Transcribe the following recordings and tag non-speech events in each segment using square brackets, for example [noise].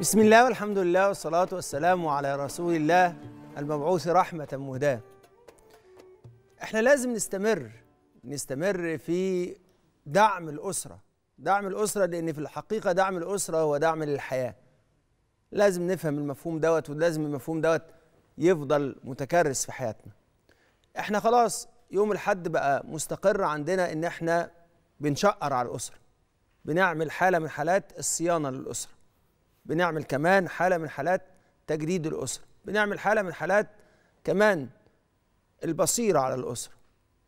بسم الله والحمد لله والصلاة والسلام على رسول الله المبعوث رحمة مهداة احنا لازم نستمر نستمر في دعم الأسرة دعم الأسرة لأن في الحقيقة دعم الأسرة هو دعم للحياة لازم نفهم المفهوم دوت ولازم المفهوم دوت يفضل متكرس في حياتنا احنا خلاص يوم الحد بقى مستقر عندنا ان احنا بنشقر على الأسرة بنعمل حالة من حالات الصيانة للأسرة بنعمل كمان حالة من حالات تجديد الأسرة بنعمل حالة من حالات كمان البصيرة على الأسرة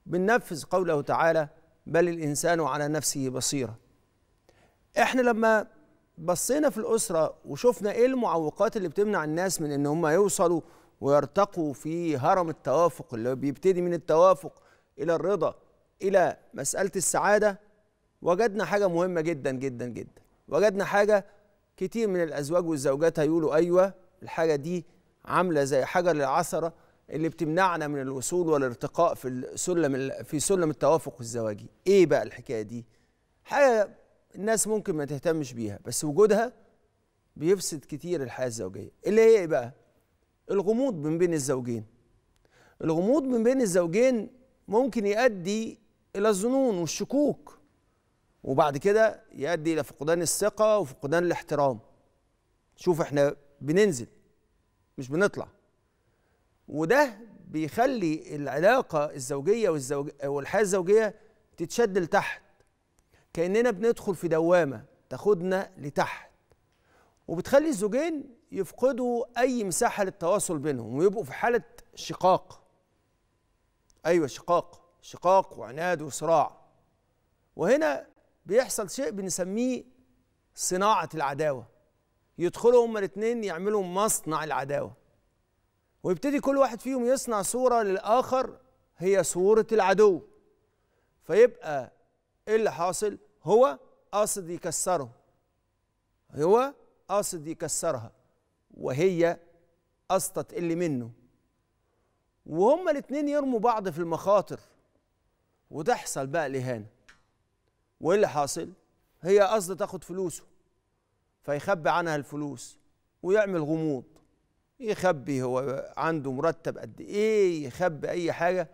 بننفذ قوله تعالى بل الإنسان على نفسه بصيرة احنا لما بصينا في الأسرة وشفنا ايه المعوقات اللي بتمنع الناس من ان هم يوصلوا ويرتقوا في هرم التوافق اللي بيبتدي من التوافق إلى الرضا إلى مسألة السعادة وجدنا حاجة مهمة جدا جدا جدا وجدنا حاجة كتير من الازواج والزوجات هيقولوا ايوه الحاجه دي عامله زي حجر العثره اللي بتمنعنا من الوصول والارتقاء في السلم في سلم التوافق الزواجي ايه بقى الحكايه دي حاجه الناس ممكن ما تهتمش بيها بس وجودها بيفسد كتير الحياه الزوجيه اللي هي ايه بقى الغموض من بين الزوجين الغموض من بين الزوجين ممكن يؤدي الى الظنون والشكوك وبعد كده يؤدي الى فقدان الثقه وفقدان الاحترام شوف احنا بننزل مش بنطلع وده بيخلي العلاقه الزوجيه والزوج والحياه الزوجيه تتشد لتحت كاننا بندخل في دوامه تاخدنا لتحت وبتخلي الزوجين يفقدوا اي مساحه للتواصل بينهم ويبقوا في حاله شقاق ايوه شقاق شقاق وعناد وصراع وهنا بيحصل شيء بنسميه صناعة العداوة يدخلوا هما الاتنين يعملوا مصنع العداوة ويبتدي كل واحد فيهم يصنع صورة للآخر هي صورة العدو فيبقى ايه اللي حاصل هو قاصد يكسره هو قاصد يكسرها وهي قصة اللي منه وهما الاتنين يرموا بعض في المخاطر وتحصل بقى الإهانة وايه اللي حاصل هي قصد تاخد فلوسه فيخبي عنها الفلوس ويعمل غموض يخبي هو عنده مرتب قد ايه يخبي اي حاجه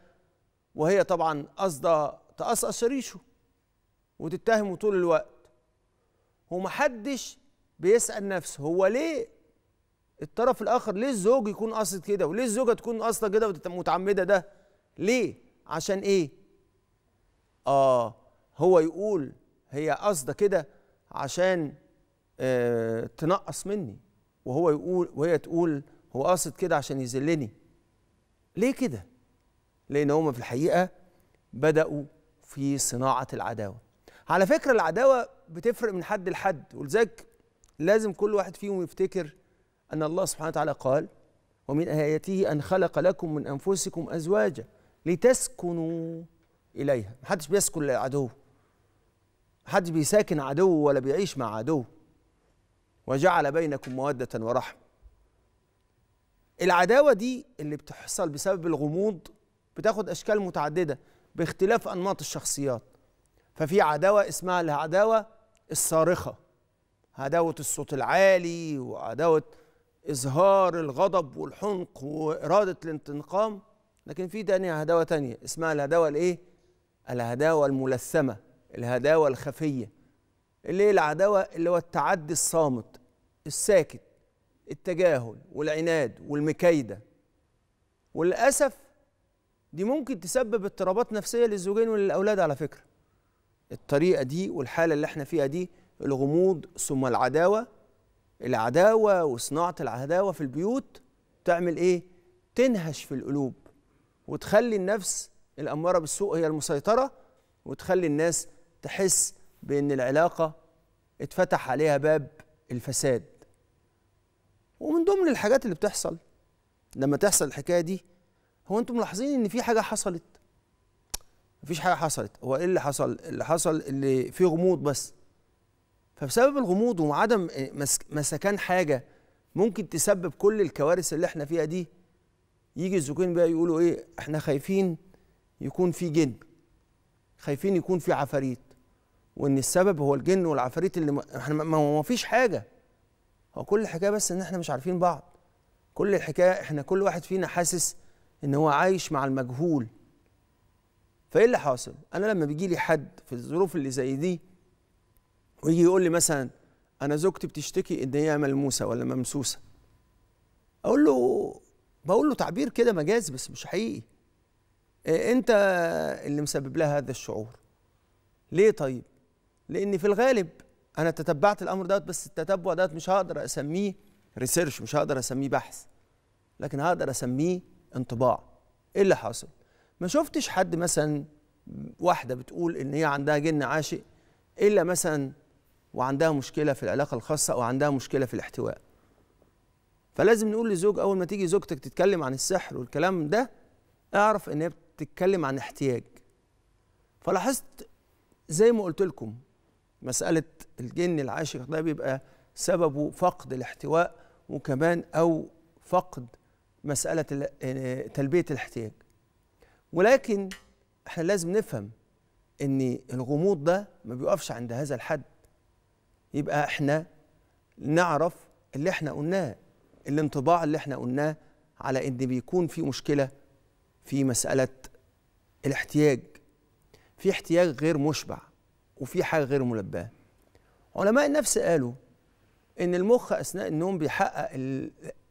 وهي طبعا قصده تقصقص ريشه وتتهمه طول الوقت ومحدش بيسال نفسه هو ليه الطرف الاخر ليه الزوج يكون قاصد كده وليه الزوجه تكون قاصده كده ومتعمده ده ليه عشان ايه اه هو يقول هي قصده كده عشان آه، تنقص مني وهو يقول وهي تقول هو قاصد كده عشان يذلني ليه كده لان هما في الحقيقه بداوا في صناعه العداوه على فكره العداوه بتفرق من حد لحد ولذلك لازم كل واحد فيهم يفتكر ان الله سبحانه وتعالى قال ومن اياته ان خلق لكم من انفسكم ازواجا لتسكنوا اليها محدش بيسكن لعدوه حدش بيساكن عدو ولا بيعيش مع عدو وجعل بينكم مودة ورحمة العداوة دي اللي بتحصل بسبب الغموض بتاخد أشكال متعددة باختلاف أنماط الشخصيات ففي عداوة اسمها العداوة الصارخة عداوة الصوت العالي وعداوة إظهار الغضب والحنق وإرادة الانتقام لكن في تانية عداوة تانية اسمها العداوة الإيه؟ العداوة الملثمة الهداوة الخفية اللي هي العداوة اللي هو التعدي الصامت الساكت التجاهل والعناد والمكايدة وللأسف دي ممكن تسبب اضطرابات نفسية للزوجين وللأولاد على فكرة الطريقة دي والحالة اللي احنا فيها دي الغموض ثم العداوة العداوة وصناعة العداوة في البيوت تعمل ايه؟ تنهش في القلوب وتخلي النفس الأمارة بالسوء هي المسيطرة وتخلي الناس تحس بأن العلاقة اتفتح عليها باب الفساد ومن ضمن الحاجات اللي بتحصل لما تحصل الحكاية دي هو أنتم ملاحظين إن في حاجة حصلت مفيش حاجة حصلت هو إيه اللي حصل اللي حصل اللي فيه غموض بس فبسبب الغموض وعدم مسكان حاجة ممكن تسبب كل الكوارث اللي احنا فيها دي يجي الزوجين بقى يقولوا ايه احنا خايفين يكون في جن خايفين يكون في عفاريت وان السبب هو الجن والعفاريت اللي احنا ما فيش حاجه هو كل الحكايه بس ان احنا مش عارفين بعض كل الحكايه احنا كل واحد فينا حاسس ان هو عايش مع المجهول فايه اللي حاصل انا لما بيجي لي حد في الظروف اللي زي دي ويجي يقول لي مثلا انا زوجتي بتشتكي ان هي ملموسه ولا ممسوسه اقول له بقول له تعبير كده مجاز بس مش حقيقي إيه انت اللي مسبب لها هذا الشعور ليه طيب لان في الغالب انا تتبعت الامر دوت بس التتبع دوت مش هقدر اسميه ريسيرش مش هقدر اسميه بحث لكن هقدر اسميه انطباع ايه اللي حاصل ما شفتش حد مثلا واحده بتقول ان هي عندها جن عاشق الا مثلا وعندها مشكله في العلاقه الخاصه او عندها مشكله في الاحتواء فلازم نقول لزوج اول ما تيجي زوجتك تتكلم عن السحر والكلام ده اعرف ان هي بتتكلم عن احتياج فلاحظت زي ما قلت لكم مسألة الجن العاشق ده بيبقى سببه فقد الاحتواء وكمان أو فقد مسألة تلبية الاحتياج ولكن احنا لازم نفهم ان الغموض ده ما بيقفش عند هذا الحد يبقى احنا نعرف اللي احنا قلناه الانطباع اللي احنا قلناه على ان بيكون في مشكله في مساله الاحتياج في احتياج غير مشبع وفي حاجه غير ملباه علماء النفس قالوا ان المخ اثناء النوم بيحقق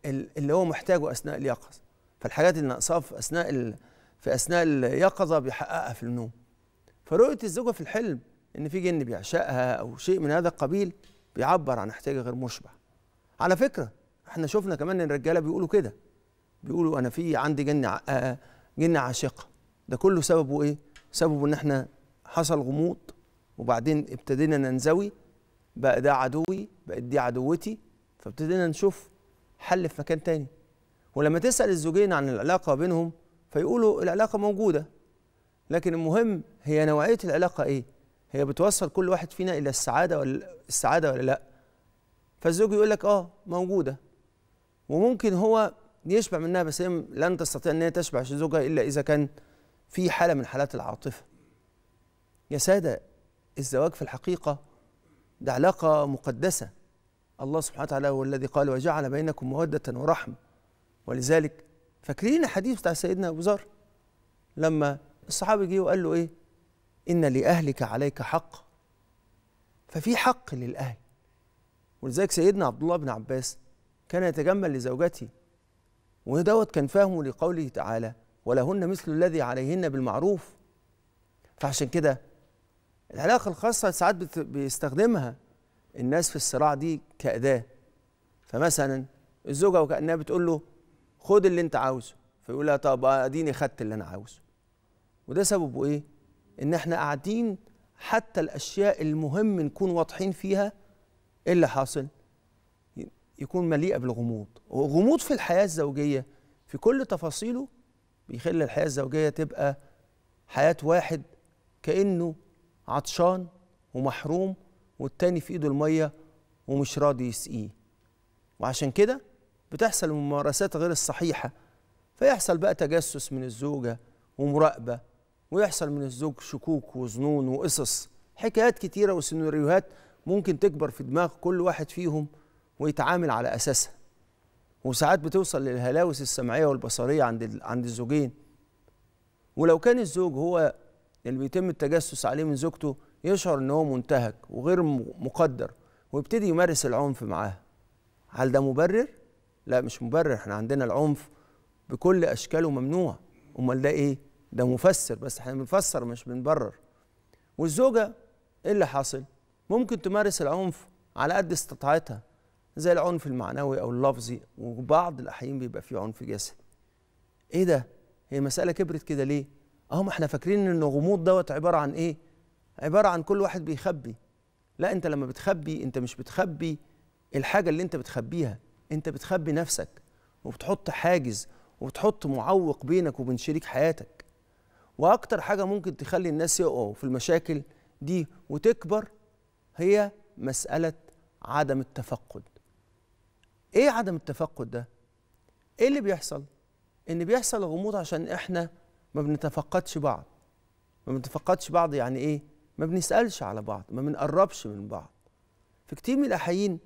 اللي هو محتاجه اثناء اليقظه فالحاجات اللي ناقصاها في اثناء ال... في اثناء اليقظه بيحققها في النوم فرؤيه الزوجه في الحلم ان في جن بيعشقها او شيء من هذا القبيل بيعبر عن احتياج غير مشبع على فكره احنا شفنا كمان ان الرجاله بيقولوا كده بيقولوا انا في عندي جن آه، جن عاشقه ده كله سببه ايه سببه ان احنا حصل غموض وبعدين ابتدينا ننزوي بقى ده عدوي بقت دي عدوتي فابتدينا نشوف حل في مكان تاني ولما تسأل الزوجين عن العلاقة بينهم فيقولوا العلاقة موجودة لكن المهم هي نوعية العلاقة إيه؟ هي بتوصل كل واحد فينا إلى السعادة ولا السعادة ولا لأ؟ فالزوج يقول لك آه موجودة وممكن هو يشبع منها بس هي لن تستطيع ان هي تشبع زوجها الا اذا كان في حاله من حالات العاطفه. يا ساده الزواج في الحقيقة ده علاقة مقدسة الله سبحانه وتعالى هو الذي قال وجعل بينكم مودة ورحمة ولذلك فاكرين الحديث بتاع سيدنا أبو ذر لما الصحابي جه وقال له إيه إن لأهلك عليك حق ففي حق للأهل ولذلك سيدنا عبد الله بن عباس كان يتجمل لزوجته ودوت كان فهمه لقوله تعالى ولهن مثل الذي عليهن بالمعروف فعشان كده العلاقه الخاصه ساعات بيستخدمها الناس في الصراع دي كاداه فمثلا الزوجه وكانها بتقول له خد اللي انت عاوزه فيقول لها طب اديني خدت اللي انا عاوزه وده سببه ايه ان احنا قاعدين حتى الاشياء المهم نكون واضحين فيها ايه اللي حاصل يكون مليئه بالغموض وغموض في الحياه الزوجيه في كل تفاصيله بيخلي الحياه الزوجيه تبقى حياه واحد كانه عطشان ومحروم والتاني في ايده الميه ومش راضي يسقيه وعشان كده بتحصل الممارسات غير الصحيحه فيحصل بقى تجسس من الزوجه ومراقبه ويحصل من الزوج شكوك وظنون وقصص حكايات كتيره وسيناريوهات ممكن تكبر في دماغ كل واحد فيهم ويتعامل على اساسها وساعات بتوصل للهلاوس السمعيه والبصريه عند عند الزوجين ولو كان الزوج هو اللي بيتم التجسس عليه من زوجته يشعر ان هو منتهك وغير مقدر ويبتدي يمارس العنف معاها هل ده مبرر لا مش مبرر احنا عندنا العنف بكل اشكاله ممنوع امال ده ايه ده مفسر بس احنا بنفسر مش بنبرر والزوجه ايه اللي حاصل ممكن تمارس العنف على قد استطاعتها زي العنف المعنوي او اللفظي وبعض الاحيان بيبقى فيه عنف جسدي ايه ده هي مساله كبرت كده ليه اهم احنا فاكرين ان الغموض دوت عباره عن ايه عباره عن كل واحد بيخبي لا انت لما بتخبي انت مش بتخبي الحاجه اللي انت بتخبيها انت بتخبي نفسك وبتحط حاجز وبتحط معوق بينك وبين شريك حياتك واكتر حاجه ممكن تخلي الناس يقعوا في المشاكل دي وتكبر هي مساله عدم التفقد ايه عدم التفقد ده ايه اللي بيحصل ان بيحصل غموض عشان احنا ما بنتفقدش بعض ما بنتفقدش بعض يعني ايه ما بنسالش على بعض ما بنقربش من بعض في كتير من الاحيان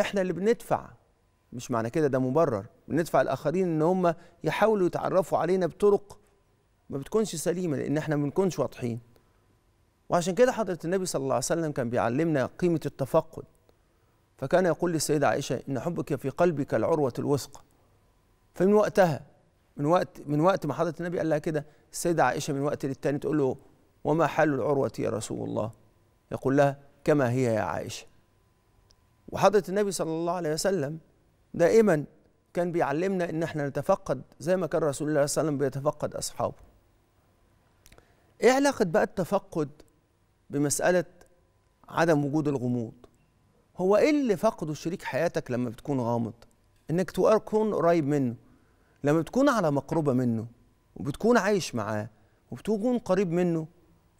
احنا اللي بندفع مش معنى كده ده مبرر بندفع الاخرين ان هم يحاولوا يتعرفوا علينا بطرق ما بتكونش سليمه لان احنا ما بنكونش واضحين وعشان كده حضره النبي صلى الله عليه وسلم كان بيعلمنا قيمه التفقد فكان يقول للسيده عائشه ان حبك في قلبك العروه الوثقى فمن وقتها من وقت من وقت ما حضرة النبي قال لها كده السيدة عائشة من وقت للتاني تقول له وما حال العروة يا رسول الله يقول لها كما هي يا عائشة وحضرة النبي صلى الله عليه وسلم دائما كان بيعلمنا ان احنا نتفقد زي ما كان رسول الله صلى الله عليه وسلم بيتفقد اصحابه ايه علاقة بقى التفقد بمسألة عدم وجود الغموض هو ايه اللي فقده شريك حياتك لما بتكون غامض انك تكون قريب منه لما بتكون على مقربه منه وبتكون عايش معاه وبتكون قريب منه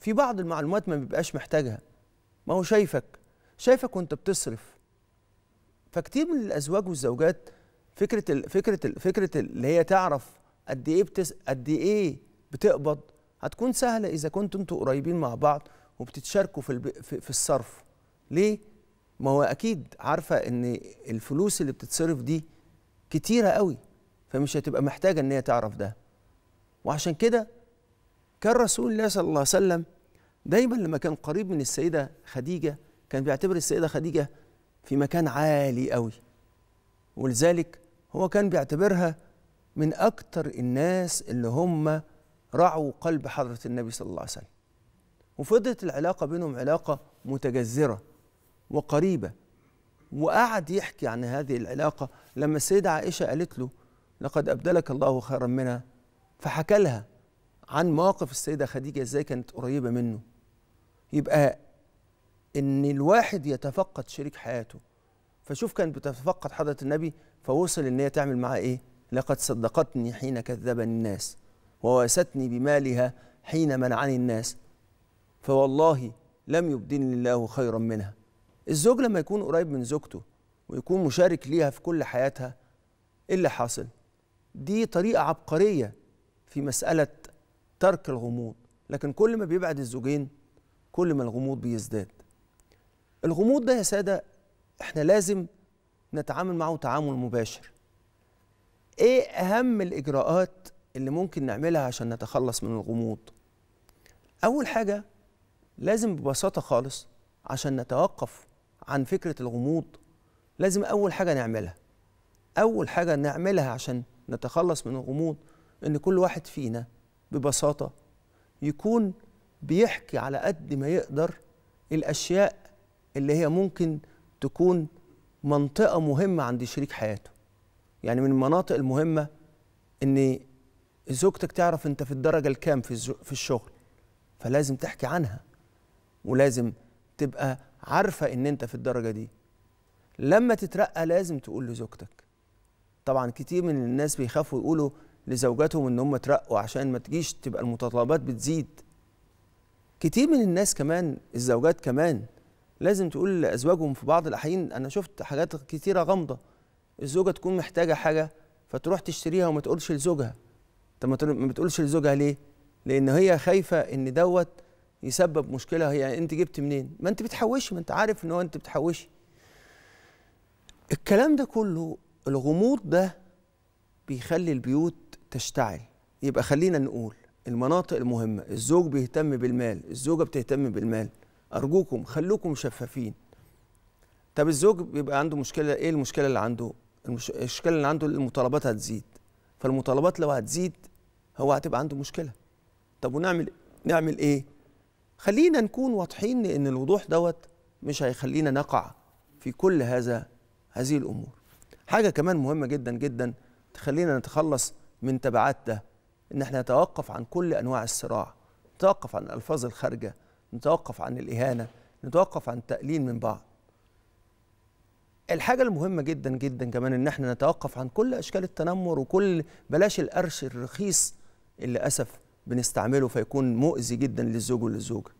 في بعض المعلومات ما بيبقاش محتاجها ما هو شايفك شايفك وانت بتصرف فكتير من الازواج والزوجات فكره الـ فكره الـ فكره اللي هي تعرف قد ايه بتس قد ايه بتقبض هتكون سهله اذا كنتوا انتوا قريبين مع بعض وبتتشاركوا في, في الصرف ليه ما هو اكيد عارفه ان الفلوس اللي بتتصرف دي كتيره قوي فمش هتبقى محتاجه ان هي تعرف ده وعشان كده كان رسول الله صلى الله عليه وسلم دايما لما كان قريب من السيده خديجه كان بيعتبر السيده خديجه في مكان عالي قوي ولذلك هو كان بيعتبرها من اكتر الناس اللي هم رعوا قلب حضره النبي صلى الله عليه وسلم وفضلت العلاقه بينهم علاقه متجذره وقريبه وقعد يحكي عن هذه العلاقه لما السيده عائشه قالت له لقد أبدلك الله خيرا منها فحكى لها عن مواقف السيدة خديجة إزاي كانت قريبة منه يبقى إن الواحد يتفقد شريك حياته فشوف كانت بتتفقد حضرة النبي فوصل إن هي تعمل معاه إيه لقد صدقتني حين كذبني الناس وواستني بمالها حين منعني الناس فوالله لم يبدلني الله خيرا منها الزوج لما يكون قريب من زوجته ويكون مشارك ليها في كل حياتها ايه اللي حاصل دي طريقة عبقرية في مسألة ترك الغموض لكن كل ما بيبعد الزوجين كل ما الغموض بيزداد الغموض ده يا سادة احنا لازم نتعامل معه تعامل مباشر ايه اهم الاجراءات اللي ممكن نعملها عشان نتخلص من الغموض اول حاجة لازم ببساطة خالص عشان نتوقف عن فكرة الغموض لازم اول حاجة نعملها اول حاجة نعملها عشان نتخلص من الغموض ان كل واحد فينا ببساطه يكون بيحكي على قد ما يقدر الاشياء اللي هي ممكن تكون منطقه مهمه عند شريك حياته يعني من المناطق المهمه ان زوجتك تعرف انت في الدرجه الكام في في الشغل فلازم تحكي عنها ولازم تبقى عارفه ان انت في الدرجه دي لما تترقى لازم تقول لزوجتك طبعا كتير من الناس بيخافوا يقولوا لزوجاتهم ان هم اترقوا عشان ما تجيش تبقى المتطلبات بتزيد كتير من الناس كمان الزوجات كمان لازم تقول لازواجهم في بعض الاحيان انا شفت حاجات كتيره غامضه الزوجه تكون محتاجه حاجه فتروح تشتريها وما تقولش لزوجها طب ما بتقولش لزوجها ليه لان هي خايفه ان دوت يسبب مشكله هي انت جبت منين ما انت بتحوشي ما انت عارف ان هو انت بتحوشي الكلام ده كله الغموض ده بيخلي البيوت تشتعل يبقى خلينا نقول المناطق المهمة الزوج بيهتم بالمال الزوجة بتهتم بالمال أرجوكم خلوكم شفافين طب الزوج بيبقى عنده مشكلة إيه المشكلة اللي عنده المشكلة اللي عنده المطالبات هتزيد فالمطالبات لو هتزيد هو هتبقى عنده مشكلة طب ونعمل نعمل إيه خلينا نكون واضحين لأن الوضوح دوت مش هيخلينا نقع في كل هذا هذه الأمور حاجه كمان مهمه جدا جدا تخلينا نتخلص من تبعات ده ان احنا نتوقف عن كل انواع الصراع نتوقف عن الالفاظ الخارجه نتوقف عن الاهانه نتوقف عن التقليل من بعض الحاجة المهمة جدا جدا كمان إن إحنا نتوقف عن كل أشكال التنمر وكل بلاش القرش الرخيص اللي أسف بنستعمله فيكون مؤذي جدا للزوج وللزوجة.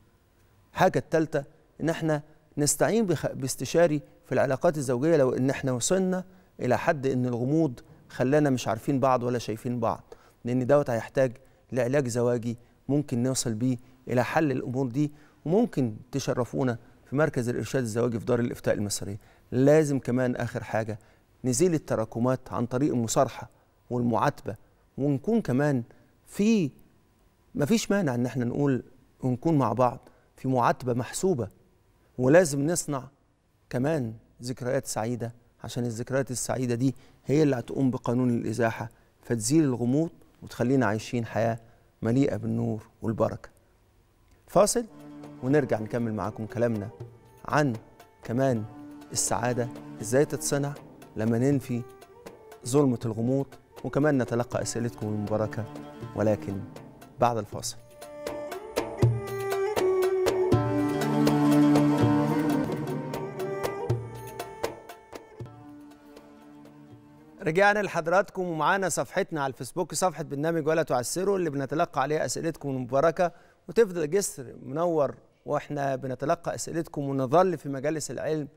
الحاجة الثالثة إن إحنا نستعين باستشاري في العلاقات الزوجية لو إن إحنا وصلنا الى حد ان الغموض خلانا مش عارفين بعض ولا شايفين بعض لان دوت هيحتاج لعلاج زواجي ممكن نوصل بيه الى حل الامور دي وممكن تشرفونا في مركز الارشاد الزواجي في دار الافتاء المصريه لازم كمان اخر حاجه نزيل التراكمات عن طريق المصارحه والمعاتبه ونكون كمان في مفيش مانع ان احنا نقول ونكون مع بعض في معاتبه محسوبه ولازم نصنع كمان ذكريات سعيده عشان الذكريات السعيدة دي هي اللي هتقوم بقانون الإزاحة فتزيل الغموض وتخلينا عايشين حياة مليئة بالنور والبركة فاصل ونرجع نكمل معاكم كلامنا عن كمان السعادة إزاي تتصنع لما ننفي ظلمة الغموض وكمان نتلقى أسئلتكم المباركة ولكن بعد الفاصل رجعنا لحضراتكم ومعانا صفحتنا على الفيسبوك صفحة برنامج ولا تعسروا اللي بنتلقى عليها أسئلتكم المباركة وتفضل جسر منور وإحنا بنتلقى أسئلتكم ونظل في مجالس العلم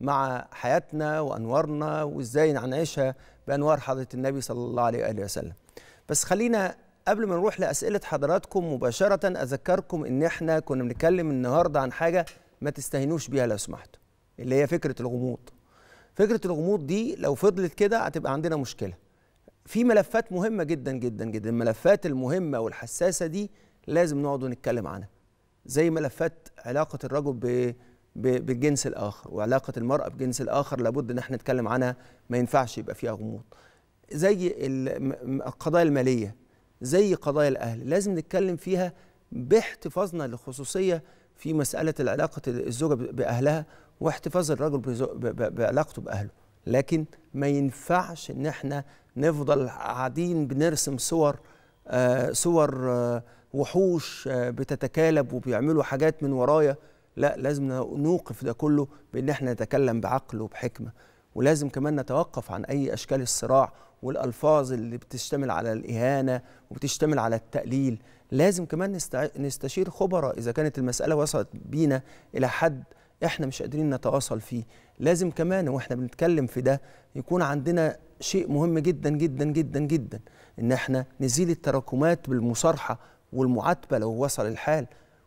مع حياتنا وأنوارنا وإزاي نعيشها بأنوار حضرة النبي صلى الله عليه وآله وسلم بس خلينا قبل ما نروح لأسئلة حضراتكم مباشرة أذكركم إن إحنا كنا بنتكلم النهاردة عن حاجة ما تستهينوش بيها لو سمحتوا اللي هي فكرة الغموض فكره الغموض دي لو فضلت كده هتبقى عندنا مشكله في ملفات مهمه جدا جدا جدا الملفات المهمه والحساسه دي لازم نقعد نتكلم عنها زي ملفات علاقه الرجل ب بالجنس الاخر وعلاقه المراه بجنس الاخر لابد ان احنا نتكلم عنها ما ينفعش يبقى فيها غموض زي القضايا الماليه زي قضايا الاهل لازم نتكلم فيها باحتفاظنا للخصوصيه في مساله العلاقه الزوجه باهلها واحتفاظ الرجل بعلاقته باهله لكن ما ينفعش ان احنا نفضل قاعدين بنرسم صور آه صور آه وحوش آه بتتكالب وبيعملوا حاجات من ورايا لا لازم نوقف ده كله بان احنا نتكلم بعقل وبحكمه ولازم كمان نتوقف عن اي اشكال الصراع والالفاظ اللي بتشتمل على الاهانه وبتشتمل على التقليل لازم كمان نستشير خبراء اذا كانت المساله وصلت بينا الى حد احنا مش قادرين نتواصل فيه لازم كمان واحنا بنتكلم في ده يكون عندنا شيء مهم جدا جدا جدا جدا ان احنا نزيل التراكمات بالمصارحه والمعاتبه لو وصل الحال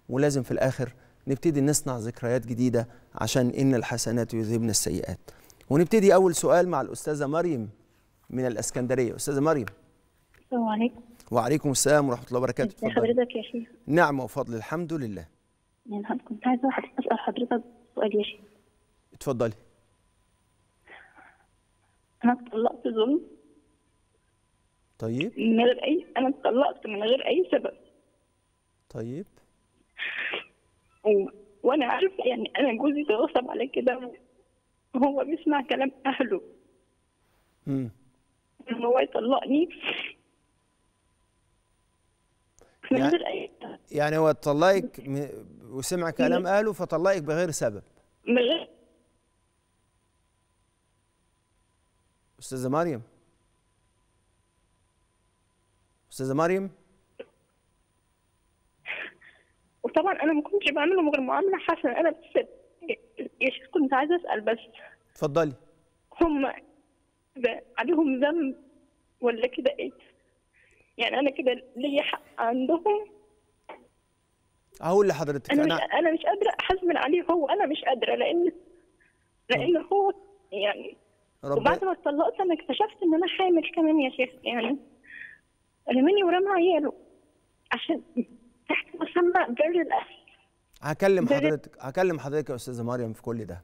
ولازم في الاخر نبتدي نصنع ذكريات جديده عشان ان الحسنات يذهبن السيئات ونبتدي اول سؤال مع الاستاذه مريم من الاسكندريه استاذه مريم السلام عليكم وعليكم السلام ورحمه الله وبركاته حضرتك يا شيخ نعم وفضل الحمد لله يعني كنت عايزه اسال حضرتك سؤال يا شيخ اتفضلي انا اتطلقت ظلم طيب من غير اي انا اتطلقت من غير اي سبب طيب و... وانا عارف يعني انا جوزي اتغصب على كده وهو بيسمع كلام اهله امم هو يطلقني من يعني غير اي يعني هو طلقك وسمع كلام قاله فطلقك بغير سبب من غير استاذه مريم استاذه مريم وطبعا انا ما كنتش بعمله غير معامله حسنه انا بس يا شيخ كنت عايزه اسال بس اتفضلي هم عليهم ذنب ولا كده ايه يعني انا كده ليا حق عندهم هقول لحضرتك انا انا مش قادره احزمن عليه هو انا مش قادره لان لان هو يعني رب... وبعد ما اتطلقت انا اكتشفت ان انا حامل كمان يا شيخ يعني رماني ورمى عياله عشان تحت مسمى بر الاهل هكلم حضرتك هكلم حضرتك يا استاذه مريم في كل ده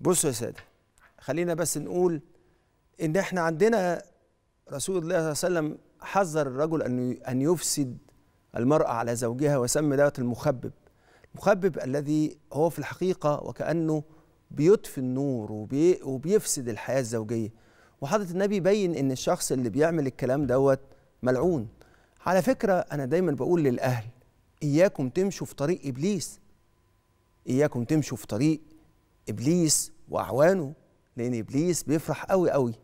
بصوا يا ساده خلينا بس نقول ان احنا عندنا رسول الله صلى الله عليه وسلم حذر الرجل أن أن يفسد المرأة على زوجها وسمى دوت المخبب المخبب الذي هو في الحقيقة وكأنه بيطفي النور وبي وبيفسد الحياة الزوجية وحضرة النبي بين أن الشخص اللي بيعمل الكلام دوت ملعون على فكرة أنا دايما بقول للأهل إياكم تمشوا في طريق إبليس إياكم تمشوا في طريق إبليس وأعوانه لأن إبليس بيفرح قوي قوي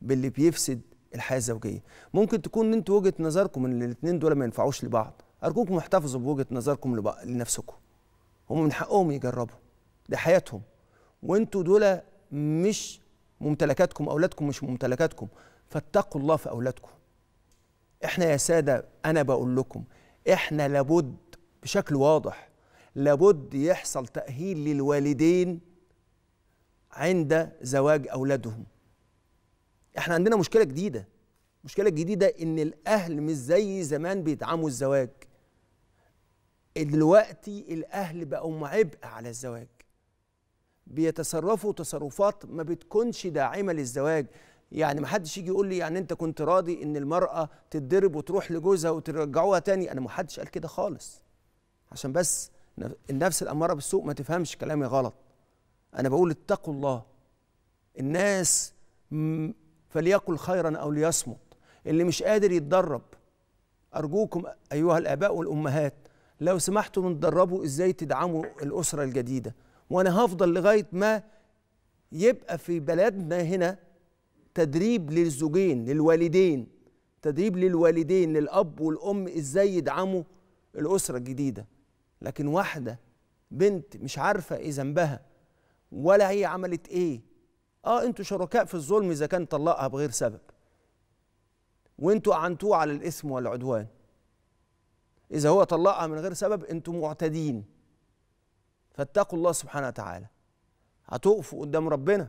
باللي بيفسد الحياه الزوجيه ممكن تكون انتوا وجهه نظركم ان الاثنين دول ما ينفعوش لبعض ارجوكم احتفظوا بوجهه نظركم لبق... لنفسكم هم من حقهم يجربوا دي حياتهم وانتوا دول مش ممتلكاتكم اولادكم مش ممتلكاتكم فاتقوا الله في اولادكم احنا يا ساده انا بقول لكم احنا لابد بشكل واضح لابد يحصل تاهيل للوالدين عند زواج اولادهم احنا عندنا مشكله جديده المشكله الجديده ان الاهل مش زي زمان بيدعموا الزواج دلوقتي الاهل بقوا عبء على الزواج بيتصرفوا تصرفات ما بتكونش داعمه للزواج يعني ما حدش يجي يقول لي يعني انت كنت راضي ان المراه تتضرب وتروح لجوزها وترجعوها تاني انا ما حدش قال كده خالص عشان بس النفس الاماره بالسوء ما تفهمش كلامي غلط انا بقول اتقوا الله الناس فليقل خيرا أو ليصمت اللي مش قادر يتدرب أرجوكم أيها الآباء والأمهات لو سمحتم تدربوا إزاي تدعموا الأسرة الجديدة وأنا هفضل لغاية ما يبقى في بلدنا هنا تدريب للزوجين للوالدين تدريب للوالدين للأب والأم إزاي يدعموا الأسرة الجديدة لكن واحدة بنت مش عارفة إيه ذنبها ولا هي عملت إيه اه انتوا شركاء في الظلم اذا كان طلقها بغير سبب وانتوا اعنتوه على الاثم والعدوان اذا هو طلقها من غير سبب انتوا معتدين فاتقوا الله سبحانه وتعالى هتقفوا قدام ربنا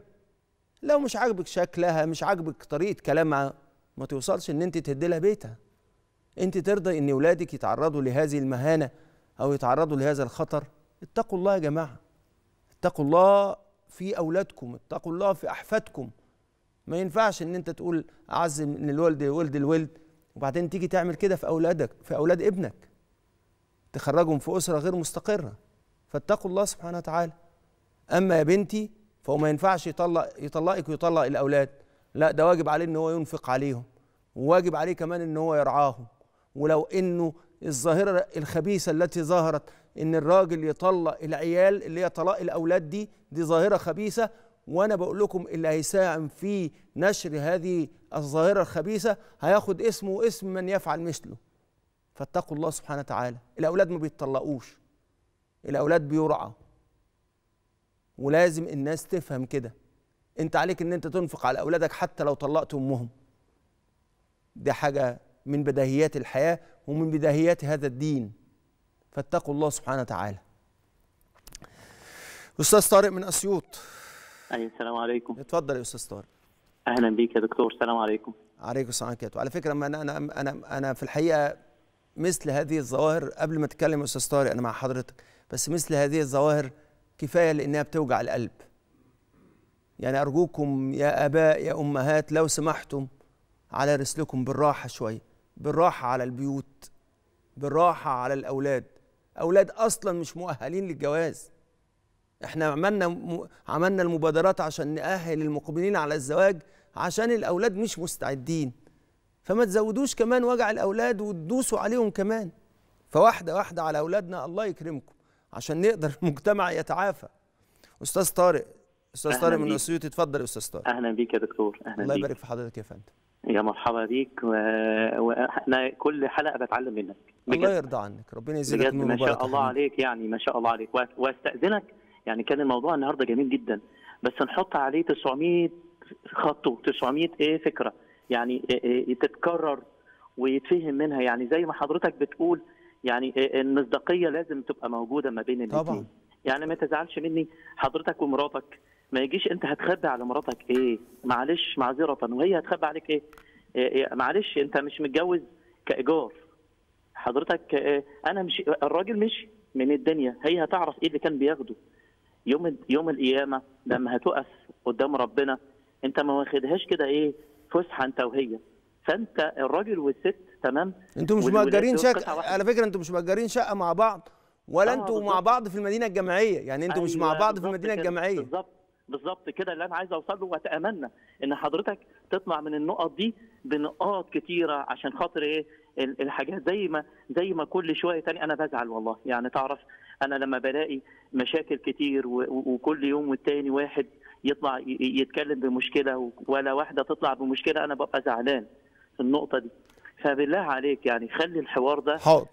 لو مش عاجبك شكلها مش عاجبك طريقه كلامها ما توصلش ان انت تهدي لها بيتها انت ترضى ان اولادك يتعرضوا لهذه المهانه او يتعرضوا لهذا الخطر اتقوا الله يا جماعه اتقوا الله في اولادكم اتقوا الله في احفادكم ما ينفعش ان انت تقول اعز من الولد ولد الولد وبعدين تيجي تعمل كده في اولادك في اولاد ابنك تخرجهم في اسره غير مستقره فاتقوا الله سبحانه وتعالى اما يا بنتي فهو ما ينفعش يطلق يطلقك ويطلق الاولاد لا ده واجب عليه ان هو ينفق عليهم وواجب عليه كمان ان هو يرعاهم ولو انه الظاهره الخبيثه التي ظهرت ان الراجل يطلق العيال اللي هي طلاق الاولاد دي دي ظاهره خبيثه وانا بقول لكم اللي هيساهم في نشر هذه الظاهره الخبيثه هياخد اسمه واسم من يفعل مثله فاتقوا الله سبحانه وتعالى الاولاد ما بيتطلقوش الاولاد بيرعى ولازم الناس تفهم كده انت عليك ان انت تنفق على اولادك حتى لو طلقت امهم دي حاجه من بداهيات الحياه ومن بداهيات هذا الدين فاتقوا الله سبحانه وتعالى استاذ طارق من اسيوط ايوه السلام عليكم اتفضل يا استاذ طارق اهلا بيك يا دكتور السلام عليكم عليكم السلام عليكم على فكره ما انا انا انا انا في الحقيقه مثل هذه الظواهر قبل ما تتكلم يا استاذ طارق انا مع حضرتك بس مثل هذه الظواهر كفايه لانها بتوجع القلب يعني ارجوكم يا اباء يا امهات لو سمحتم على رسلكم بالراحه شويه بالراحه على البيوت بالراحه على الاولاد اولاد اصلا مش مؤهلين للجواز احنا عملنا عملنا المبادرات عشان نأهل المقبلين على الزواج عشان الاولاد مش مستعدين فما تزودوش كمان وجع الاولاد وتدوسوا عليهم كمان فواحده واحده على اولادنا الله يكرمكم عشان نقدر [laughs] المجتمع يتعافى استاذ طارق استاذ طارق من اسيوط اتفضل يا استاذ طارق اهلا بيك يا دكتور اهلا الله يبارك في حضرتك يا فندم يا مرحبا بيك وانا كل حلقه بتعلم منك بجد. الله يرضى عنك ربنا يزيدك من ما شاء الله عليك يعني ما شاء الله عليك واستاذنك يعني كان الموضوع النهارده جميل جدا بس نحط عليه 900 خط و900 ايه فكره يعني إيه،, إيه تتكرر ويتفهم منها يعني زي ما حضرتك بتقول يعني إيه, إيه، المصداقيه لازم تبقى موجوده ما بين الاثنين يعني ما تزعلش مني حضرتك ومراتك ما يجيش انت هتخبي على مراتك ايه معلش معذره وهي هتخبي عليك ايه؟, إيه،, ايه؟, معلش انت مش متجوز كايجار حضرتك إيه، انا مش الراجل مشي من الدنيا هي هتعرف ايه اللي كان بياخده يوم يوم القيامه لما هتقف قدام ربنا انت ما واخدهاش كده ايه فسحه انت وهي فانت الراجل والست تمام انتوا مش مأجرين شقه على فكره انتوا مش مأجرين شقه مع بعض ولا اه، انتوا مع بعض في المدينه الجامعيه يعني انتوا مش مع أيوة، بعض في المدينه الجامعيه بالظبط بالظبط كده اللي انا عايز اوصل له واتامنى ان حضرتك تطلع من النقط دي بنقاط كتيره عشان خاطر ايه الحاجات زي ما زي ما كل شويه تاني انا بزعل والله يعني تعرف انا لما بلاقي مشاكل كتير وكل يوم والتاني واحد يطلع يتكلم بمشكله ولا واحده تطلع بمشكله انا ببقى زعلان في النقطه دي فبالله عليك يعني خلي الحوار ده حاضر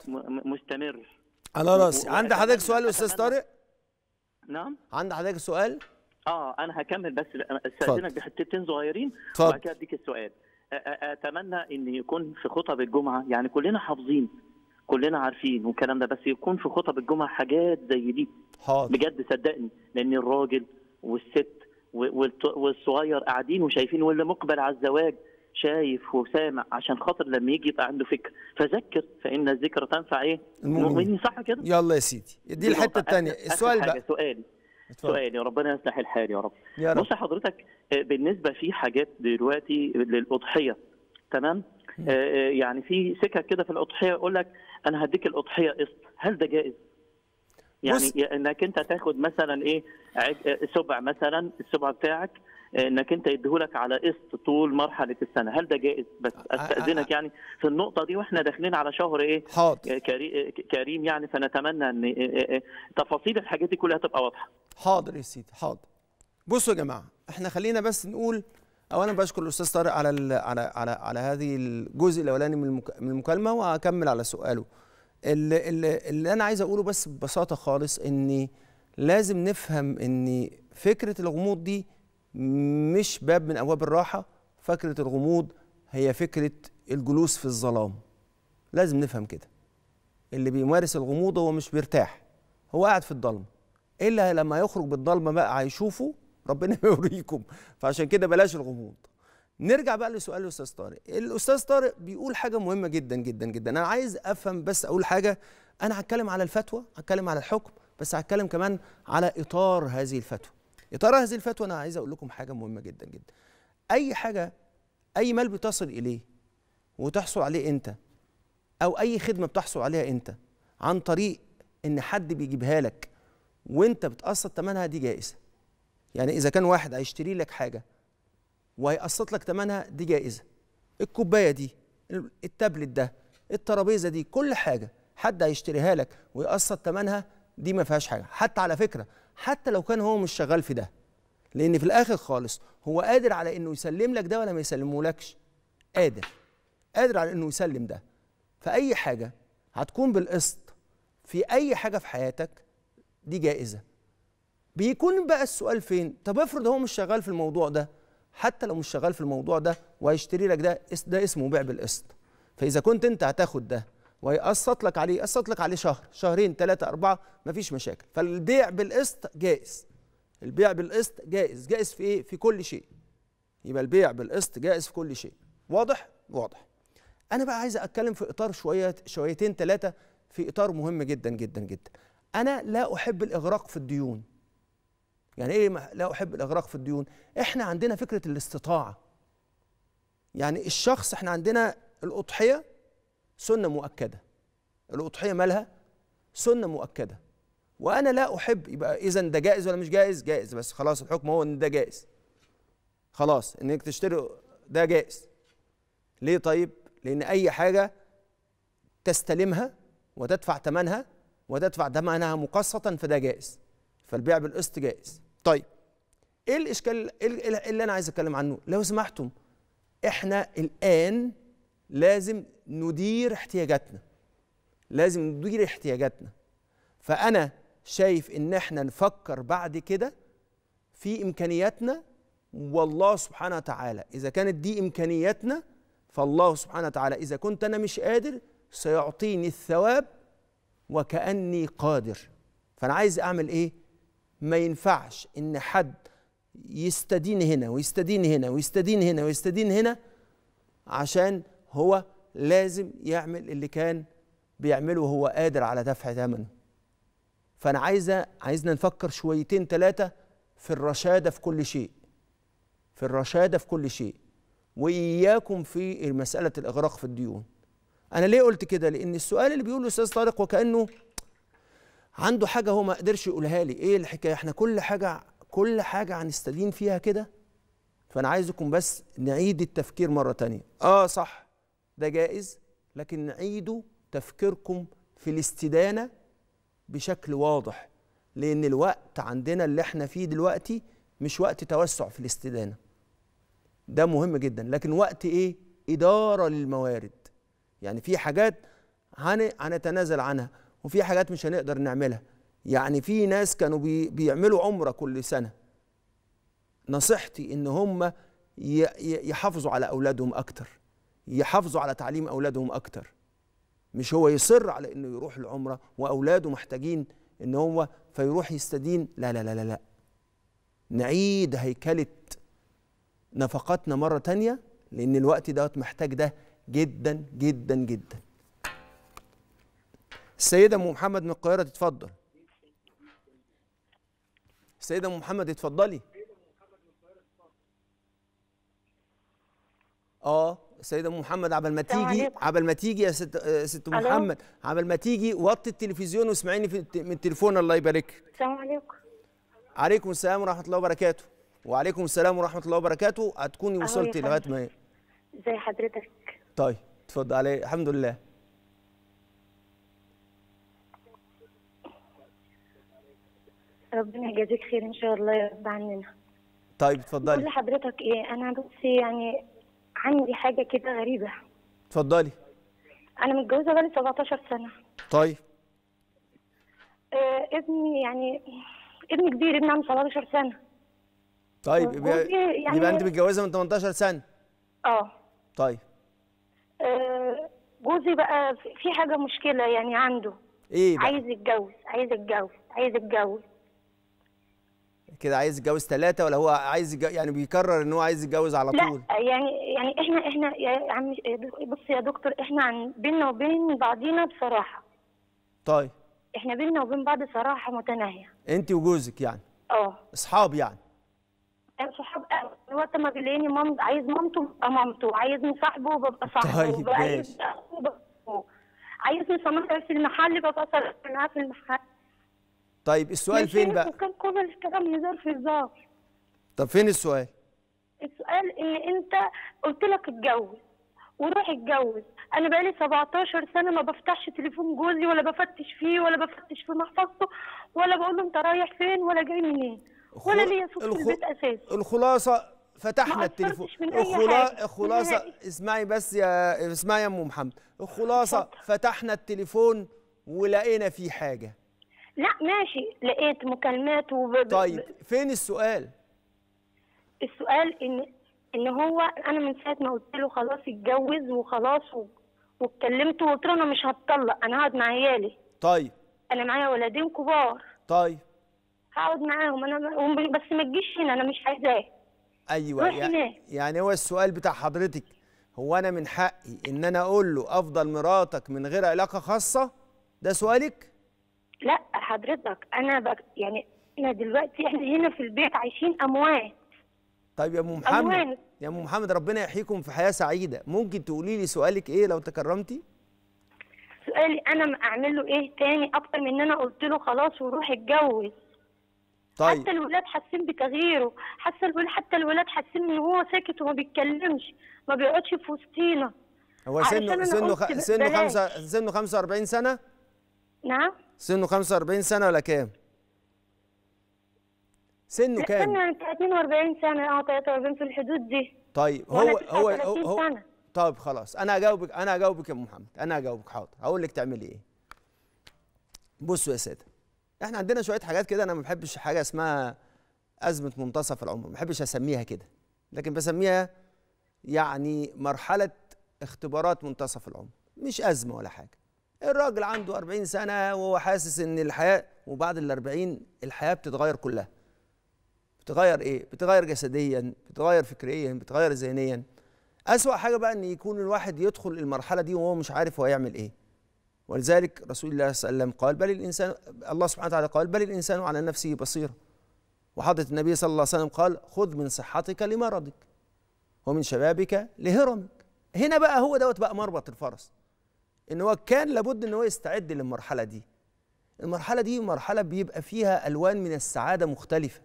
مستمر على راسي عند حضرتك سؤال استاذ طارق نعم عند حضرتك سؤال اه انا هكمل بس استاذنك بحتتين صغيرين وبعد كده اديك السؤال اتمنى ان يكون في خطب الجمعه يعني كلنا حافظين كلنا عارفين والكلام ده بس يكون في خطب الجمعه حاجات زي دي حاضر. بجد صدقني لان الراجل والست والصغير قاعدين وشايفين واللي مقبل على الزواج شايف وسامع عشان خاطر لما يجي يبقى عنده فكر فذكر فان الذكر تنفع ايه المؤمنين صح كده يلا يا سيدي دي الحته الثانيه السؤال بقى سؤالي سؤال يا يعني ربنا يصلح الحال يا رب يا رب بص حضرتك آه، بالنسبه في حاجات دلوقتي للاضحيه تمام آه، آه، يعني في سكك كده في الاضحيه يقول لك انا هديك الاضحيه قسط هل ده جائز؟ يعني بص. انك انت تاخد مثلا ايه سبع مثلا السبع بتاعك انك انت يديهولك على قسط طول مرحله السنه هل ده جائز بس استاذنك يعني في النقطه دي واحنا داخلين على شهر ايه حاضر كريم يعني فنتمنى ان تفاصيل الحاجات دي كلها تبقى واضحه حاضر يا سيدي حاضر بصوا يا جماعه احنا خلينا بس نقول اولا بشكر الاستاذ طارق على على على على هذه الجزء الاولاني من المكالمه وهكمل على سؤاله اللي, اللي انا عايز اقوله بس ببساطه خالص ان لازم نفهم ان فكره الغموض دي مش باب من ابواب الراحه فكره الغموض هي فكره الجلوس في الظلام لازم نفهم كده اللي بيمارس الغموض هو مش بيرتاح هو قاعد في الضلمه الا لما يخرج بالضلمه بقى هيشوفه ربنا [laughs] يوريكم فعشان كده بلاش الغموض نرجع بقى لسؤال الاستاذ طارق الاستاذ طارق بيقول حاجه مهمه جدا جدا جدا انا عايز افهم بس اقول حاجه انا هتكلم على الفتوى هتكلم على الحكم بس هتكلم كمان على اطار هذه الفتوى اطار هذه الفتوى انا عايز اقول لكم حاجه مهمه جدا جدا اي حاجه اي مال بتصل اليه وتحصل عليه انت او اي خدمه بتحصل عليها انت عن طريق ان حد بيجيبها لك وانت بتقسط ثمنها دي جائزه يعني اذا كان واحد هيشتري لك حاجه وهيقسط لك ثمنها دي جائزه الكوبايه دي التابلت ده الترابيزه دي كل حاجه حد هيشتريها لك ويقسط ثمنها دي ما فيهاش حاجه حتى على فكره حتى لو كان هو مش شغال في ده لان في الاخر خالص هو قادر على انه يسلم لك ده ولا ما يسلمهولكش قادر قادر على انه يسلم ده فاي حاجه هتكون بالقسط في اي حاجه في حياتك دي جائزه بيكون بقى السؤال فين طب افرض هو مش شغال في الموضوع ده حتى لو مش شغال في الموضوع ده وهيشتري لك ده ده اسمه بيع بالقسط فاذا كنت انت هتاخد ده ويقسط لك عليه يقسط لك عليه شهر شهرين ثلاثة أربعة مفيش مشاكل فالبيع بالقسط جائز البيع بالقسط جائز جائز في إيه؟ في كل شيء يبقى البيع بالقسط جائز في كل شيء واضح؟ واضح أنا بقى عايز أتكلم في إطار شوية شويتين ثلاثة في إطار مهم جدا جدا جدا انا لا احب الاغراق في الديون يعني ايه لا احب الاغراق في الديون احنا عندنا فكره الاستطاعه يعني الشخص احنا عندنا الاضحيه سنه مؤكده الاضحيه مالها سنه مؤكده وانا لا احب يبقى اذا ده جائز ولا مش جائز جائز بس خلاص الحكم هو ان ده جائز خلاص انك تشتري ده جائز ليه طيب لان اي حاجه تستلمها وتدفع ثمنها وتدفع ثمنها مقسطا فده جائز فالبيع بالقسط جائز طيب ايه الاشكال إيه إيه اللي انا عايز اتكلم عنه لو سمحتم احنا الان لازم ندير احتياجاتنا لازم ندير احتياجاتنا فانا شايف ان احنا نفكر بعد كده في امكانياتنا والله سبحانه وتعالى اذا كانت دي امكانياتنا فالله سبحانه وتعالى اذا كنت انا مش قادر سيعطيني الثواب وكأني قادر فأنا عايز أعمل إيه؟ ما ينفعش إن حد يستدين هنا ويستدين هنا ويستدين هنا ويستدين هنا عشان هو لازم يعمل اللي كان بيعمله وهو قادر على دفع ثمنه فأنا عايزة عايزنا نفكر شويتين ثلاثة في الرشادة في كل شيء في الرشادة في كل شيء وإياكم في مسألة الإغراق في الديون انا ليه قلت كده لان السؤال اللي بيقوله الاستاذ طارق وكانه عنده حاجه هو ما قدرش يقولها لي ايه الحكايه احنا كل حاجه كل حاجه هنستدين فيها كده فانا عايزكم بس نعيد التفكير مره تانية اه صح ده جائز لكن نعيدوا تفكيركم في الاستدانه بشكل واضح لان الوقت عندنا اللي احنا فيه دلوقتي مش وقت توسع في الاستدانه ده مهم جدا لكن وقت ايه اداره للموارد يعني في حاجات هنتنازل عنها وفي حاجات مش هنقدر نعملها يعني في ناس كانوا بي بيعملوا عمرة كل سنة نصيحتي ان هم يحافظوا على اولادهم اكتر يحافظوا على تعليم اولادهم اكتر مش هو يصر على انه يروح العمرة واولاده محتاجين ان هو فيروح يستدين لا لا لا لا, لا. نعيد هيكلة نفقاتنا مرة تانية لأن الوقت دوت محتاج ده جدا جدا جدا السيدة أم محمد من القاهرة تتفضل السيدة أم محمد اتفضلي اه السيدة أم محمد عبل ما تيجي عبل ما تيجي يا ست آه، ست محمد عبل ما تيجي وطي التلفزيون واسمعيني من التليفون الله يبارك السلام عليكم عليكم السلام ورحمة الله وبركاته وعليكم السلام ورحمة الله وبركاته هتكوني وصلتي لغاية ما ازي إيه؟ حضرتك طيب اتفضل علي الحمد لله ربنا يجازيك خير ان شاء الله يا رب عننا طيب اتفضلي قولي حضرتك ايه انا بس يعني عندي حاجه كده غريبه اتفضلي انا متجوزه بقالي 17 سنه طيب آه ابني يعني ابني كبير ابني عنده 17 سنه طيب آه، يبقى يعني يبقى انت متجوزه من 18 سنه اه طيب آه، جوزي بقى في حاجه مشكله يعني عنده ايه بقى؟ عايز يتجوز عايز يتجوز عايز يتجوز كده عايز يتجوز ثلاثة ولا هو عايز يتجوز يعني بيكرر ان هو عايز يتجوز على طول؟ لا يعني يعني احنا احنا يا عم بص يا دكتور احنا عن بينا وبين بعضينا بصراحة. طيب. احنا بينا وبين بعض صراحة متناهية. انت وجوزك يعني؟ اه. اصحاب يعني؟ صحاب قوي وقت ما بيلاقيني مام عايز مامته ببقى مامته عايزني صاحبه ببقى صاحبه طيب ماشي عايزني صنايعي في المحل ببقى صنايعي في المحل طيب السؤال فين بقى؟ كان كل الكلام هزار في هزار طب فين السؤال؟ السؤال ان انت قلت لك اتجوز وروح اتجوز انا بقالي 17 سنه ما بفتحش تليفون جوزي ولا بفتش فيه ولا بفتش في محفظته ولا بقول له انت رايح فين ولا جاي منين ولا ليا صوت الخ... البيت اساسا الخلاصه فتحنا التليفون الخلا... الخلاصه اسمعي بس يا اسمعي يا ام محمد الخلاصه فتحنا التليفون ولقينا فيه حاجه لا ماشي لقيت مكالمات وب... طيب فين السؤال السؤال ان ان هو انا من ساعه ما قلت له خلاص اتجوز وخلاص و... واتكلمت وقلت له انا مش هتطلق انا هقعد مع عيالي طيب انا معايا ولدين كبار طيب اقعد معاهم انا بس ما تجيش هنا انا مش عايزاه ايوه يعني, يعني هو السؤال بتاع حضرتك هو انا من حقي ان انا اقول له افضل مراتك من غير علاقه خاصه ده سؤالك لا حضرتك انا بك يعني احنا دلوقتي احنا هنا في البيت عايشين اموات طيب يا ام محمد أموات. يا ام محمد ربنا يحييكم في حياه سعيده ممكن تقولي لي سؤالك ايه لو تكرمتي سؤالي انا اعمل له ايه تاني اكتر من ان انا قلت له خلاص وروح اتجوز طيب. حتى الولاد حاسين بتغييره حتى الولاد حتى الولاد حاسين ان هو ساكت وما بيتكلمش ما بيقعدش في وسطينا هو سنه سنه خ... سنه خمسة سنه 45 سنه نعم سنه 45 سنه ولا كام سنه كام سنه 42 يعني سنه اه 43 في الحدود دي طيب هو هو هو, هو طيب خلاص انا هجاوبك انا هجاوبك يا محمد انا هجاوبك حاضر هقول لك تعملي ايه بصوا يا ساده احنا عندنا شويه حاجات كده انا ما بحبش حاجه اسمها ازمه منتصف العمر ما بحبش اسميها كده لكن بسميها يعني مرحله اختبارات منتصف العمر مش ازمه ولا حاجه الراجل عنده 40 سنه وهو حاسس ان الحياه وبعد ال 40 الحياه بتتغير كلها بتغير ايه بتغير جسديا بتغير فكريا بتغير ذهنيا اسوا حاجه بقى ان يكون الواحد يدخل المرحله دي وهو مش عارف هو هيعمل ايه ولذلك رسول الله صلى الله عليه وسلم قال بل الإنسان الله سبحانه وتعالى قال بل الإنسان على نفسه بصيرة وحضرة النبي صلى الله عليه وسلم قال خذ من صحتك لمرضك ومن شبابك لهرمك هنا بقى هو دوت بقى مربط الفرس ان هو كان لابد ان هو يستعد للمرحله دي المرحله دي مرحله بيبقى فيها الوان من السعاده مختلفه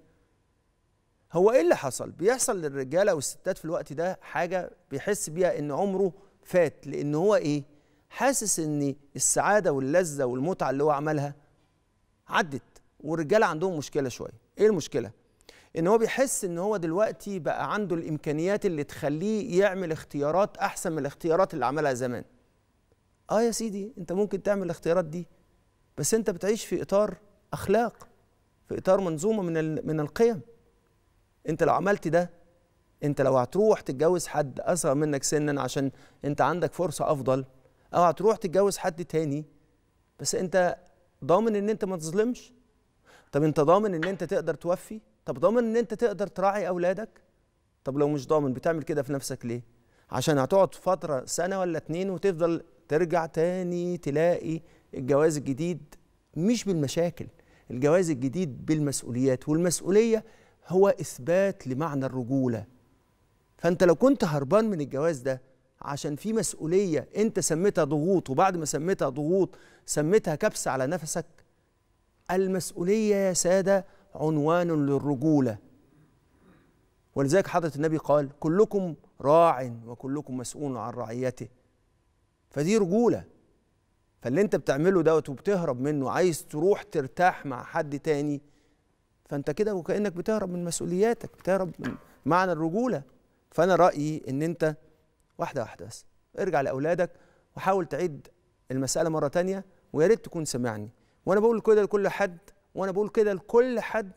هو ايه اللي حصل بيحصل للرجاله والستات في الوقت ده حاجه بيحس بيها ان عمره فات لان هو ايه حاسس ان السعاده واللذه والمتعه اللي هو عملها عدت والرجاله عندهم مشكله شويه ايه المشكله ان هو بيحس ان هو دلوقتي بقى عنده الامكانيات اللي تخليه يعمل اختيارات احسن من الاختيارات اللي عملها زمان اه يا سيدي انت ممكن تعمل الاختيارات دي بس انت بتعيش في اطار اخلاق في اطار منظومه من من القيم انت لو عملت ده انت لو هتروح تتجوز حد اصغر منك سنا عشان انت عندك فرصه افضل او هتروح تتجوز حد تاني بس انت ضامن ان انت ما تظلمش طب انت ضامن ان انت تقدر توفي طب ضامن ان انت تقدر تراعي اولادك طب لو مش ضامن بتعمل كده في نفسك ليه عشان هتقعد فتره سنه ولا اتنين وتفضل ترجع تاني تلاقي الجواز الجديد مش بالمشاكل الجواز الجديد بالمسؤوليات والمسؤوليه هو اثبات لمعنى الرجوله فانت لو كنت هربان من الجواز ده عشان في مسؤوليه انت سميتها ضغوط وبعد ما سميتها ضغوط سميتها كبسه على نفسك المسؤوليه يا ساده عنوان للرجوله ولذلك حضره النبي قال كلكم راع وكلكم مسؤول عن رعيته فدي رجوله فاللي انت بتعمله دوت وبتهرب منه عايز تروح ترتاح مع حد تاني فانت كده وكانك بتهرب من مسؤولياتك بتهرب من معنى الرجوله فانا رايي ان انت واحده واحده بس ارجع لاولادك وحاول تعيد المساله مره تانية ويا ريت تكون سمعني وانا بقول كده لكل حد وانا بقول كده لكل حد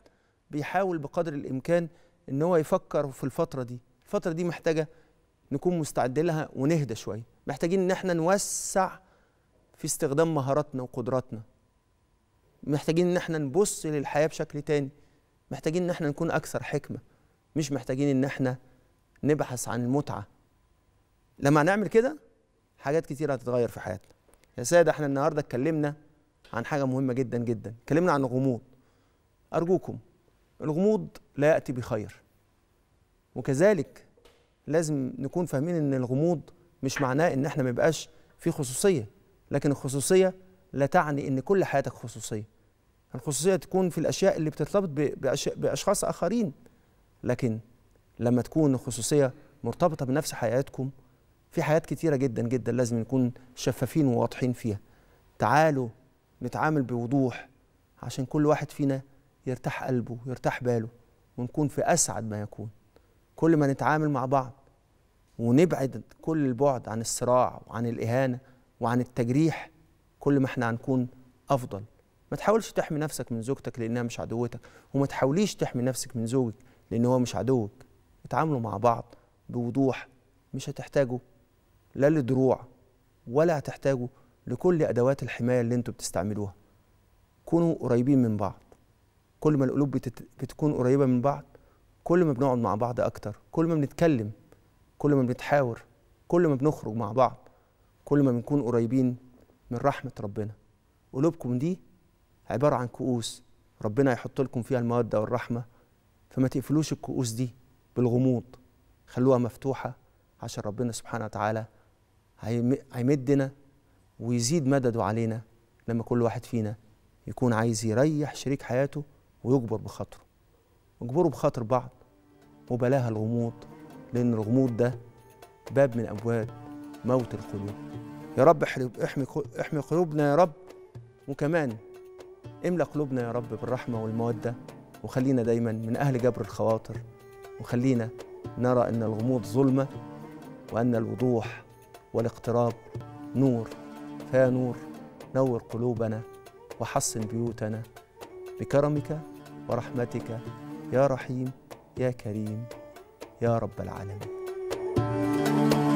بيحاول بقدر الامكان ان هو يفكر في الفتره دي الفتره دي محتاجه نكون مستعدين لها ونهدى شويه محتاجين ان احنا نوسع في استخدام مهاراتنا وقدراتنا محتاجين ان احنا نبص للحياه بشكل تاني محتاجين ان احنا نكون اكثر حكمه مش محتاجين ان احنا نبحث عن المتعه لما هنعمل كده حاجات كتيره هتتغير في حياتنا يا ساده احنا النهارده اتكلمنا عن حاجه مهمه جدا جدا اتكلمنا عن الغموض ارجوكم الغموض لا ياتي بخير وكذلك لازم نكون فاهمين ان الغموض مش معناه ان احنا ما يبقاش في خصوصيه لكن الخصوصيه لا تعني ان كل حياتك خصوصيه الخصوصيه تكون في الاشياء اللي بترتبط باشخاص اخرين لكن لما تكون الخصوصيه مرتبطه بنفس حياتكم في حاجات كتيرة جدا جدا لازم نكون شفافين وواضحين فيها تعالوا نتعامل بوضوح عشان كل واحد فينا يرتاح قلبه يرتاح باله ونكون في أسعد ما يكون كل ما نتعامل مع بعض ونبعد كل البعد عن الصراع وعن الإهانة وعن التجريح كل ما احنا هنكون أفضل ما تحاولش تحمي نفسك من زوجتك لأنها مش عدوتك وما تحاوليش تحمي نفسك من زوجك لأن هو مش عدوك اتعاملوا مع بعض بوضوح مش هتحتاجوا لا لدروع ولا هتحتاجوا لكل أدوات الحماية اللي أنتوا بتستعملوها كونوا قريبين من بعض كل ما القلوب بتت... بتكون قريبة من بعض كل ما بنقعد مع بعض أكتر كل ما بنتكلم كل ما بنتحاور كل ما بنخرج مع بعض كل ما بنكون قريبين من رحمة ربنا قلوبكم دي عبارة عن كؤوس ربنا يحط لكم فيها المودة والرحمة فما تقفلوش الكؤوس دي بالغموض خلوها مفتوحة عشان ربنا سبحانه وتعالى هيمدنا ويزيد مدده علينا لما كل واحد فينا يكون عايز يريح شريك حياته ويجبر بخاطره اجبروا بخاطر بعض وبلاها الغموض لأن الغموض ده باب من أبواب موت القلوب يا رب احمي احمي قلوبنا يا رب وكمان املا قلوبنا يا رب بالرحمة والمودة وخلينا دايما من أهل جبر الخواطر وخلينا نرى أن الغموض ظلمة وأن الوضوح والاقتراب نور فيا نور نور قلوبنا وحصن بيوتنا بكرمك ورحمتك يا رحيم يا كريم يا رب العالمين